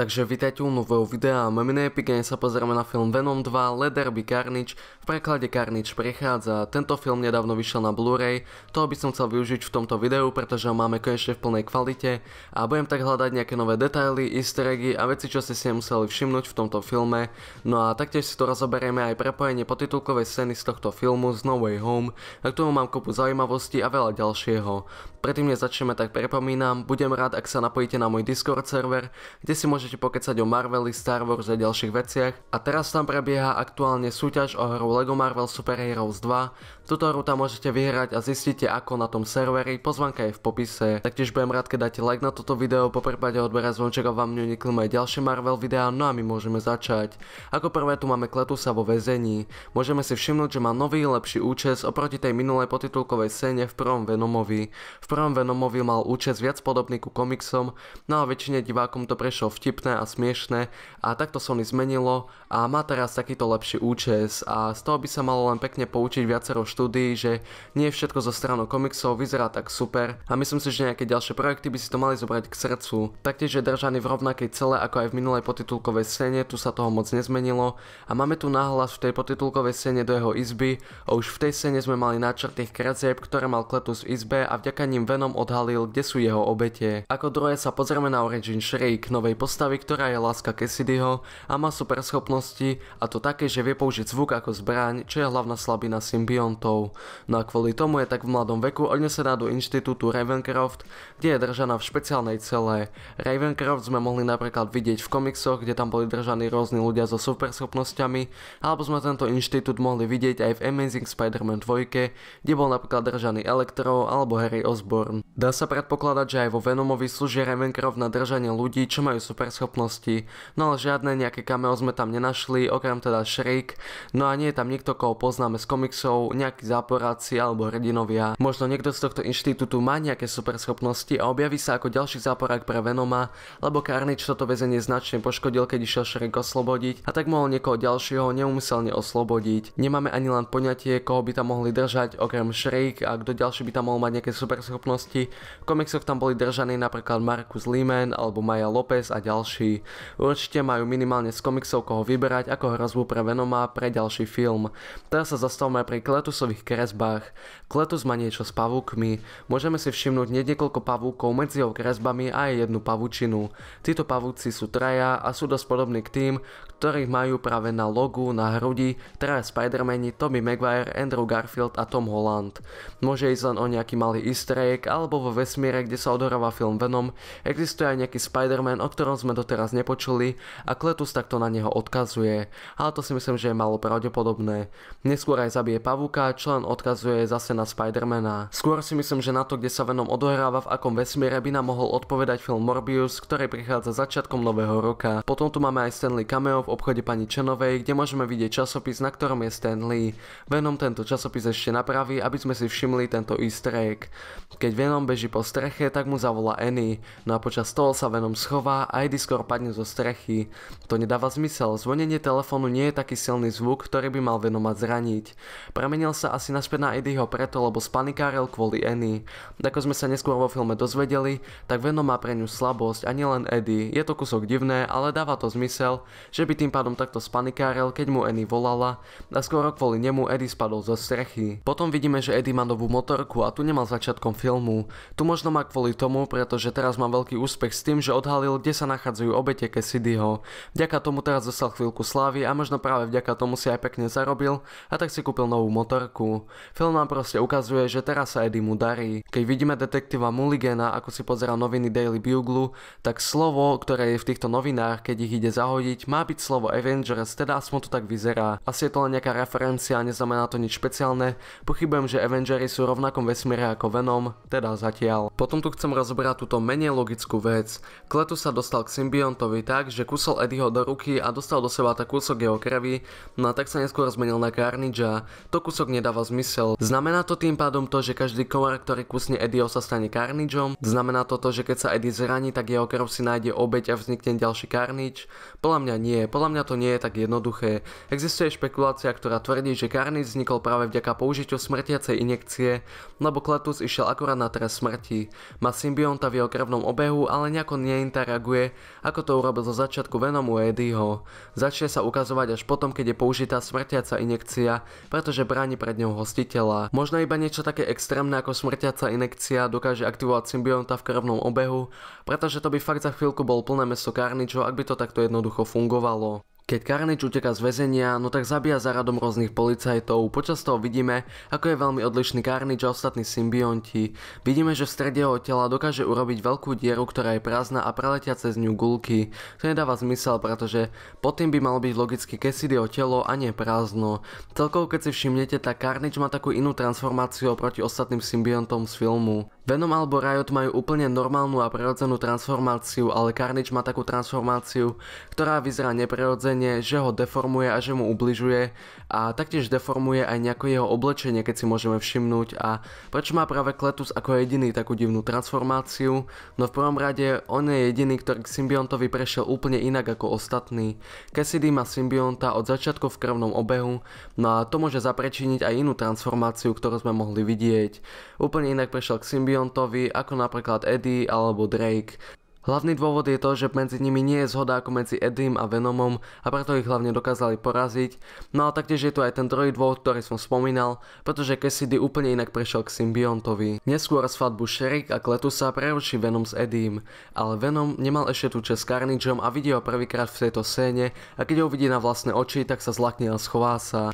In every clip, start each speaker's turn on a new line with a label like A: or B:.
A: Takže vítajte u nového videa a máme na Epic sa pozrieme na film Venom 2 Let by Carnage, v preklade Carnage prechádza. Tento film nedávno vyšiel na Blu-ray, toho by som chcel využiť v tomto videu, pretože ho máme konečne v plnej kvalite a budem tak hľadať nejaké nové detaily, easter eggy a veci, čo ste si nemuseli všimnúť v tomto filme. No a taktiež si to rozoberieme aj prepojenie potitulkovej scény z tohto filmu z No Way Home, a k tomu mám kopu zaujímavostí a veľa ďalšieho. Predtým než začneme, tak pripomínam, budem rád, ak sa napojíte na môj Discord server, kde si môžete môžete pokecať o Marveli, Star Wars a ďalších veciach. A teraz tam prebieha aktuálne súťaž o hru LEGO Marvel Super Heroes 2, Tuto hru tam môžete vyhrať a zistíte ako na tom serveri, pozvanka je v popise. Taktiež budem rád, keď dáte like na toto video, po prípade odbera zvonček a vám neuniknú aj ďalšie Marvel videá, no a my môžeme začať. Ako prvé tu máme Kletusa vo väzení. Môžeme si všimnúť, že má nový, lepší účes oproti tej minulej potitulkovej scéne v prvom Venomovi. V prvom Venomovi mal účes viac podobný ku komiksom, no a väčšine divákom to prešlo vtipné a smiešne a takto Sony zmenilo a má teraz takýto lepší účes a z toho by sa malo len pekne poučiť viacero štúdia štúdií, že nie všetko zo stranou komiksov vyzerá tak super a myslím si, že nejaké ďalšie projekty by si to mali zobrať k srdcu. Taktiež je držaný v rovnakej cele ako aj v minulej potitulkovej scéne, tu sa toho moc nezmenilo a máme tu náhlas v tej potitulkovej scéne do jeho izby a už v tej scéne sme mali tých krazieb, ktoré mal Kletus v izbe a vďaka ním Venom odhalil, kde sú jeho obete. Ako druhé sa pozrieme na Origin Shriek, novej postavy, ktorá je láska Cassidyho a má super schopnosti a to také, že vie použiť zvuk ako zbraň, čo je hlavná slabina symbionto študentov. No a kvôli tomu je tak v mladom veku odnesená do inštitútu Ravencroft, kde je držaná v špeciálnej cele. Ravencroft sme mohli napríklad vidieť v komiksoch, kde tam boli držaní rôzni ľudia so superschopnosťami, alebo sme tento inštitút mohli vidieť aj v Amazing Spider-Man 2, kde bol napríklad držaný Elektro alebo Harry Osborn. Dá sa predpokladať, že aj vo Venomovi slúži Ravencroft na držanie ľudí, čo majú superschopnosti, no ale žiadne nejaké cameo sme tam nenašli, okrem teda Shriek, no a nie je tam nikto, koho poznáme z komiksov, nejak nejakí záporáci alebo hrdinovia. Možno niekto z tohto inštitútu má nejaké super schopnosti a objaví sa ako ďalší záporák pre Venoma, lebo Carnage toto väzenie značne poškodil, keď išiel Shrek oslobodiť a tak mohol niekoho ďalšieho neumyselne oslobodiť. Nemáme ani len poňatie, koho by tam mohli držať, okrem Shrek a kto ďalší by tam mohol mať nejaké super schopnosti. V komiksoch tam boli držaní napríklad Marcus Lehman alebo Maja López a ďalší. Určite majú minimálne z komiksov koho vyberať ako hrozbu pre Venoma pre ďalší film. Teraz sa zastavme pri Kletus obrysových kresbách, kletus má niečo s pavúkmi, môžeme si všimnúť niekoľko pavúkov medzi jeho kresbami a aj jednu pavúčinu. Títo pavúci sú traja a sú dosť podobní k tým, ktorých majú práve na logu, na hrudi, traja mani Tommy Maguire, Andrew Garfield a Tom Holland. Môže ísť len o nejaký malý easter egg, alebo vo vesmíre, kde sa odohráva film Venom, existuje aj nejaký Spider-Man, o ktorom sme doteraz nepočuli a Kletus takto na neho odkazuje. Ale to si myslím, že je malo pravdepodobné. Neskôr aj zabije pavúka, a člen odkazuje zase na Spidermana. Skôr si myslím, že na to, kde sa Venom odohráva, v akom vesmíre by nám mohol odpovedať film Morbius, ktorý prichádza začiatkom nového roka. Potom tu máme aj Stanley cameo v obchode pani Čenovej, kde môžeme vidieť časopis, na ktorom je Stanley. Venom tento časopis ešte napraví, aby sme si všimli tento easter egg. Keď Venom beží po streche, tak mu zavolá Annie, no a počas toho sa Venom schová a aj skôr padne zo strechy. To nedáva zmysel, zvonenie telefónu nie je taký silný zvuk, ktorý by mal Venoma zraniť. Premenil sa asi naspäť na Eddieho preto, lebo spanikárel kvôli Annie. Ako sme sa neskôr vo filme dozvedeli, tak Venom má pre ňu slabosť a nielen Eddie. Je to kusok divné, ale dáva to zmysel, že by tým pádom takto spanikárel, keď mu Annie volala a skôr kvôli nemu Eddie spadol zo strechy. Potom vidíme, že Eddie má novú motorku a tu nemal začiatkom filmu. Tu možno má kvôli tomu, pretože teraz má veľký úspech s tým, že odhalil, kde sa nachádzajú obete Cassidyho. Vďaka tomu teraz dostal chvíľku slávy a možno práve vďaka tomu si aj pekne zarobil a tak si kúpil novú motorku Parku. Film nám proste ukazuje, že teraz sa Eddie mu darí. Keď vidíme detektíva Mulligana, ako si pozera noviny Daily Bugle, tak slovo, ktoré je v týchto novinách, keď ich ide zahodiť, má byť slovo Avengers, teda aspoň to tak vyzerá. Asi je to len nejaká referencia, neznamená to nič špeciálne. Pochybujem, že Avengers sú v rovnakom vesmíre ako Venom, teda zatiaľ. Potom tu chcem rozobrať túto menej logickú vec. Kletu sa dostal k symbiontovi tak, že kusol Eddieho do ruky a dostal do seba tak kúsok jeho krvi, no a tak sa neskôr zmenil na Carnage. To kúsok nedáva zmysel. Znamená to tým pádom to, že každý komár, ktorý kusne Eddieho sa stane Carnageom? Znamená to to, že keď sa Eddie zraní, tak jeho krv si nájde obeď a vznikne ďalší Carnage? Podľa mňa nie, podľa mňa to nie je tak jednoduché. Existuje špekulácia, ktorá tvrdí, že Carnage vznikol práve vďaka použitiu smrtiacej injekcie, lebo Kletus išiel akurát na trest smrti. Má symbionta v jeho krvnom obehu, ale nejako neinteraguje, ako to urobil zo začiatku Venomu Eddieho. Začne sa ukazovať až potom, keď je použitá smrtiaca injekcia, pretože bráni pre pred ňou hostiteľa. Možno iba niečo také extrémne ako smrťaca inekcia dokáže aktivovať symbionta v krvnom obehu, pretože to by fakt za chvíľku bol plné meso Carnage, ak by to takto jednoducho fungovalo. Keď Carnage uteká z väzenia, no tak zabíja za radom rôznych policajtov. Počas toho vidíme, ako je veľmi odlišný Carnage a ostatní symbionti. Vidíme, že v strede jeho tela dokáže urobiť veľkú dieru, ktorá je prázdna a preletia cez ňu gulky. To nedáva zmysel, pretože pod tým by malo byť logicky Cassidyho telo a nie prázdno. Celkovo keď si všimnete, tak Carnage má takú inú transformáciu oproti ostatným symbiontom z filmu. Venom alebo Riot majú úplne normálnu a prirodzenú transformáciu, ale Carnage má takú transformáciu, ktorá vyzerá neprirodzene, že ho deformuje a že mu ubližuje a taktiež deformuje aj nejaké jeho oblečenie, keď si môžeme všimnúť a prečo má práve Kletus ako jediný takú divnú transformáciu? No v prvom rade on je jediný, ktorý k symbiontovi prešiel úplne inak ako ostatný. Cassidy má symbionta od začiatku v krvnom obehu, no a to môže zaprečiniť aj inú transformáciu, ktorú sme mohli vidieť. Úplne inak prešiel k symbiontovi symbiontovi, ako napríklad Eddie alebo Drake. Hlavný dôvod je to, že medzi nimi nie je zhoda ako medzi Eddiem a Venomom a preto ich hlavne dokázali poraziť, no a taktiež je tu aj ten druhý dôvod, ktorý som spomínal, pretože Cassidy úplne inak prešiel k symbiontovi. Neskôr z fatbu Sherik a Kletusa preruší Venom s Eddiem, ale Venom nemal ešte tú čas s Carnageom a vidí ho prvýkrát v tejto scéne a keď ho vidí na vlastné oči, tak sa zlakne a schová sa.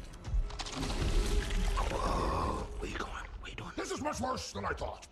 A: Whoa, where you going? Where you doing? This is much worse than I thought.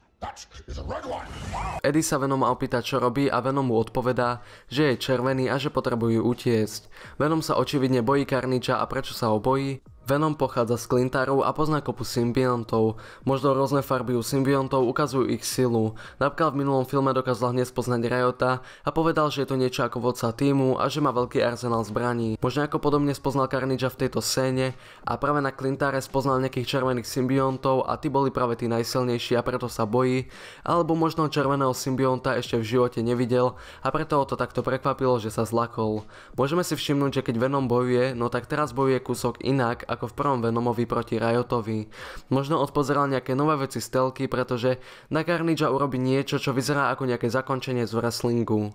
A: Eddie sa venom opýta, čo robí a Venom mu odpovedá, že je červený a že potrebujú utiesť. Venom sa očividne bojí Karniča a prečo sa ho bojí? Venom pochádza z klintárov a pozná kopu symbiontov. Možno rôzne farby u symbiontov ukazujú ich silu. Napríklad v minulom filme dokázal hneď spoznať Riota a povedal, že je to niečo ako vodca týmu a že má veľký arzenál zbraní. Možno ako podobne spoznal Carnage v tejto scéne a práve na klintáre spoznal nejakých červených symbiontov a tí boli práve tí najsilnejší a preto sa bojí, alebo možno červeného symbionta ešte v živote nevidel a preto ho to takto prekvapilo, že sa zlakol. Môžeme si všimnúť, že keď Venom bojuje, no tak teraz bojuje kúsok inak ako v prvom Venomovi proti Riotovi. Možno odpozeral nejaké nové veci z telky, pretože na Carnage urobí niečo, čo vyzerá ako nejaké zakončenie z wrestlingu.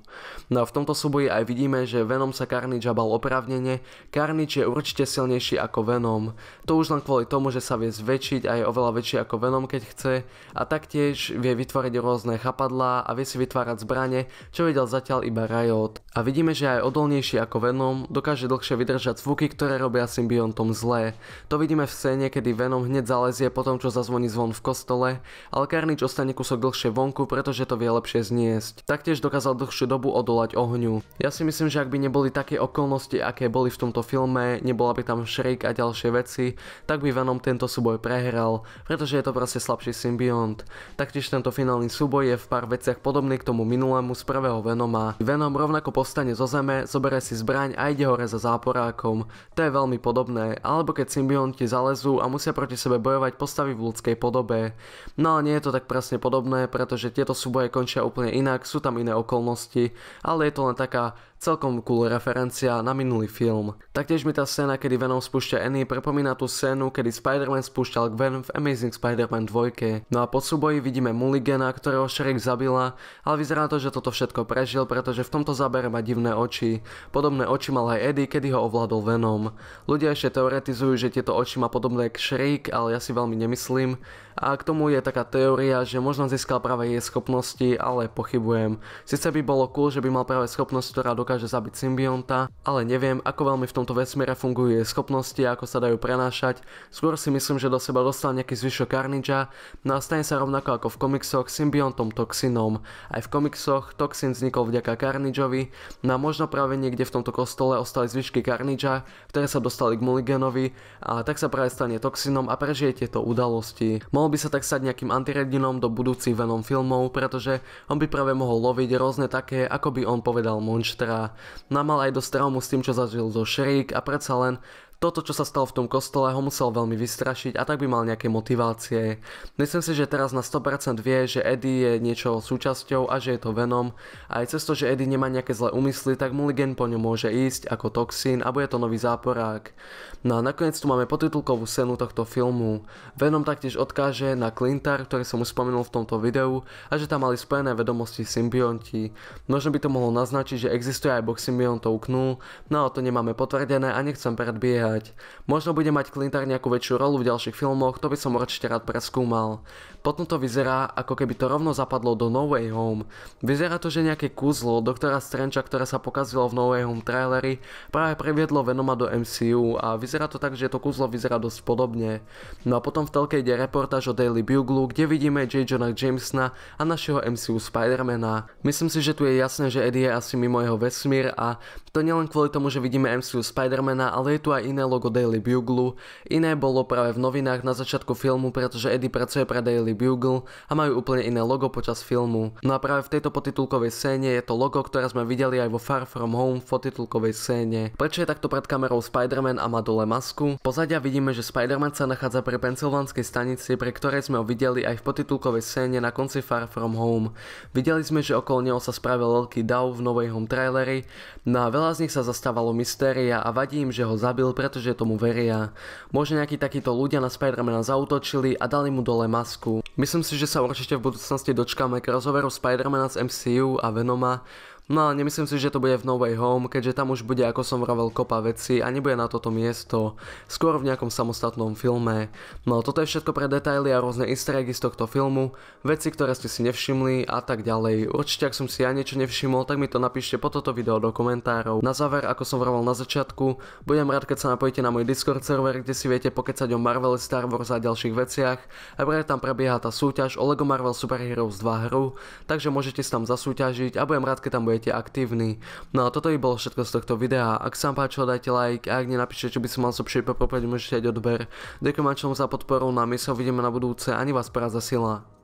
A: No a v tomto súboji aj vidíme, že Venom sa Carnage bal oprávnene, Carnage je určite silnejší ako Venom. To už len kvôli tomu, že sa vie zväčšiť a je oveľa väčší ako Venom, keď chce a taktiež vie vytvoriť rôzne chapadlá a vie si vytvárať zbrane, čo vedel zatiaľ iba Riot. A vidíme, že aj odolnejší ako Venom dokáže dlhšie vydržať zvuky, ktoré robia symbiontom zlé. To vidíme v scéne, kedy Venom hneď zalezie po tom, čo zazvoní zvon v kostole, ale Carnage ostane kúsok dlhšie vonku, pretože to vie lepšie zniesť. Taktiež dokázal dlhšiu dobu odolať ohňu. Ja si myslím, že ak by neboli také okolnosti, aké boli v tomto filme, nebola by tam Shriek a ďalšie veci, tak by Venom tento súboj prehral, pretože je to proste slabší symbiont. Taktiež tento finálny súboj je v pár veciach podobný k tomu minulému z prvého Venoma. Venom rovnako povstane zo zeme, zoberie si zbraň a ide hore za záporákom. To je veľmi podobné, alebo keď symbionti zalezú a musia proti sebe bojovať postavy v ľudskej podobe. No ale nie je to tak presne podobné, pretože tieto súboje končia úplne inak, sú tam iné okolnosti, ale je to len taká Celkom cool referencia na minulý film. Taktiež mi tá scéna, kedy Venom spúšťa Annie, prepomína tú scénu, kedy Spider-Man spúšťal Gwen v Amazing Spider-Man 2. No a po súboji vidíme Mulligana, ktorého Shrek zabila, ale vyzerá to, že toto všetko prežil, pretože v tomto zábere má divné oči. Podobné oči mal aj Eddie, kedy ho ovládol Venom. Ľudia ešte teoretizujú, že tieto oči má podobné k Shrek, ale ja si veľmi nemyslím. A k tomu je taká teória, že možno získal práve jej schopnosti, ale pochybujem. Sice by bolo cool, že by mal práve schopnosť, ktorá dokáže dokáže zabiť symbionta, ale neviem, ako veľmi v tomto vesmíre fungujú jej schopnosti a ako sa dajú prenášať. Skôr si myslím, že do seba dostal nejaký zvyšok Carnage, no a stane sa rovnako ako v komiksoch symbiontom Toxinom. Aj v komiksoch Toxin vznikol vďaka Carnageovi, no a možno práve niekde v tomto kostole ostali zvyšky Carnage, ktoré sa dostali k Mulliganovi a tak sa práve stane Toxinom a prežije tieto udalosti. Mohol by sa tak stať nejakým antiredinom do budúcich Venom filmov, pretože on by práve mohol loviť rôzne také, ako by on povedal, monštra a namal aj dosť traumu s tým, čo zažil zo Shriek a predsa len toto, čo sa stalo v tom kostole, ho musel veľmi vystrašiť a tak by mal nejaké motivácie. Myslím si, že teraz na 100% vie, že Eddie je niečo súčasťou a že je to Venom. A aj cez to, že Eddie nemá nejaké zlé úmysly, tak Mulligan po ňom môže ísť ako toxín a bude to nový záporák. No a nakoniec tu máme potitulkovú scénu tohto filmu. Venom taktiež odkáže na Clintar, ktorý som už spomenul v tomto videu, a že tam mali spojené vedomosti symbionti. Možno by to mohlo naznačiť, že existuje aj box symbiontov Knú, no ale to nemáme potvrdené a nechcem predbiehať čítať. Možno bude mať Klintar nejakú väčšiu rolu v ďalších filmoch, to by som určite rád preskúmal. Potom to vyzerá, ako keby to rovno zapadlo do No Way Home. Vyzerá to, že nejaké kúzlo doktora strenča, ktoré sa pokazilo v No Way Home trailery, práve previedlo Venoma do MCU a vyzerá to tak, že to kúzlo vyzerá dosť podobne. No a potom v telke ide reportáž o Daily Bugle, kde vidíme J. Jonah Jamesona a našeho MCU Spidermana. Myslím si, že tu je jasné, že Eddie je asi mimo jeho vesmír a to nielen kvôli tomu, že vidíme MCU Spidermana, ale je tu aj iné iné logo Daily Bugle, iné bolo práve v novinách na začiatku filmu, pretože Eddie pracuje pre Daily Bugle a majú úplne iné logo počas filmu. No a práve v tejto potitulkovej scéne je to logo, ktoré sme videli aj vo Far From Home v potitulkovej scéne. Prečo je takto pred kamerou Spider-Man a má dole masku? Pozadia vidíme, že Spider-Man sa nachádza pri pensylvánskej stanici, pre ktorej sme ho videli aj v potitulkovej scéne na konci Far From Home. Videli sme, že okolo neho sa spravil veľký dav v novej home traileri, no a veľa z nich sa zastávalo mystéria a vadí im, že ho zabil, pre pretože tomu veria. Možno nejakí takíto ľudia na Spider-Mana zautočili a dali mu dole masku. Myslím si, že sa určite v budúcnosti dočkáme crossoveru Spidermana z MCU a Venoma, No a nemyslím si, že to bude v No Way Home, keďže tam už bude, ako som vravel, kopa veci a nebude na toto miesto, skôr v nejakom samostatnom filme. No toto je všetko pre detaily a rôzne easter eggy z tohto filmu, veci, ktoré ste si nevšimli a tak ďalej. Určite, ak som si ja niečo nevšimol, tak mi to napíšte po toto video do komentárov. Na záver, ako som vravel na začiatku, budem rád, keď sa napojíte na môj Discord server, kde si viete pokecať o Marvel, Star Wars a ďalších veciach a bude tam prebieha tá súťaž o LEGO Marvel Super Heroes 2 hru, takže môžete si tam zasúťažiť a budem rád, keď tam budete budete aktívni. No a toto by bolo všetko z tohto videa. Ak sa vám páčilo, dajte like a ak nenapíšte, čo by som mal sobšie poprvé, môžete aj odber. Ďakujem členom za podporu, na no my sa uvidíme na budúce, ani vás prázdna sila.